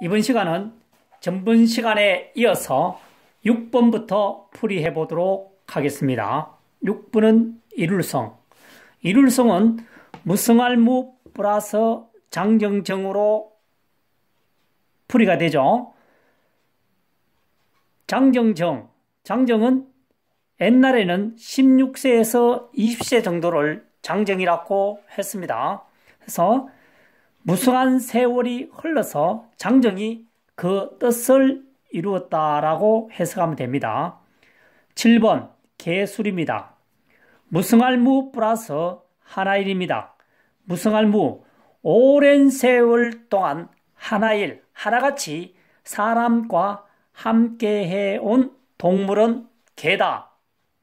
이번 시간은 전번 시간에 이어서 6번부터 풀이해 보도록 하겠습니다. 6번은 일울성. 일울성은 무성알무 플러스 장정정으로 풀이가 되죠. 장정정. 장정은 옛날에는 16세에서 20세 정도를 장정이라고 했습니다. 그래서 무수한 세월이 흘러서 장정이 그 뜻을 이루었다라고 해석하면 됩니다. 7번 개술입니다. 무승할무 플러스 하나일입니다. 무승할무 오랜 세월 동안 하나일 하나같이 사람과 함께해 온 동물은 개다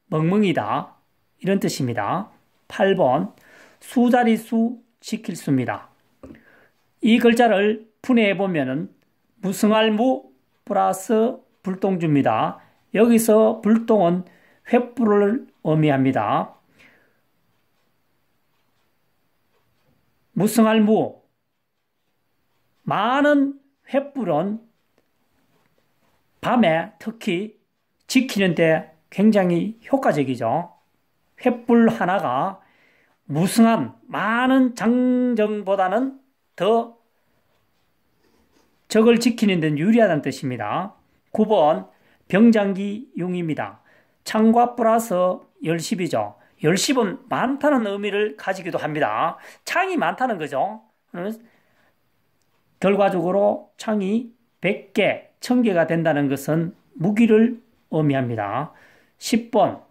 멍멍이다 이런 뜻입니다. 8번 수자리수 지킬 수입니다. 이 글자를 분해해 보면은 무승알무 플러스 불똥주입니다 여기서 불똥은 횃불을 의미합니다. 무승알무 많은 횃불은 밤에 특히 지키는데 굉장히 효과적이죠. 횃불 하나가 무승한 많은 장정보다는 더 적을 지키는 데는 유리하다는 뜻입니다. 9번 병장기 용입니다. 창과 플러서 열십이죠. 열십은 많다는 의미를 가지기도 합니다. 창이 많다는 거죠. 결과적으로 창이 100개, 1000개가 된다는 것은 무기를 의미합니다. 10번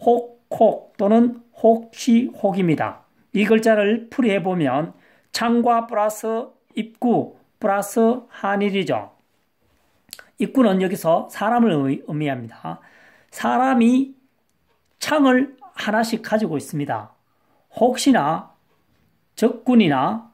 혹혹 또는 혹시혹입니다. 이 글자를 풀이해보면 창과 플러스 입구 플러스 한일이죠. 입구는 여기서 사람을 의미합니다. 사람이 창을 하나씩 가지고 있습니다. 혹시나 적군이나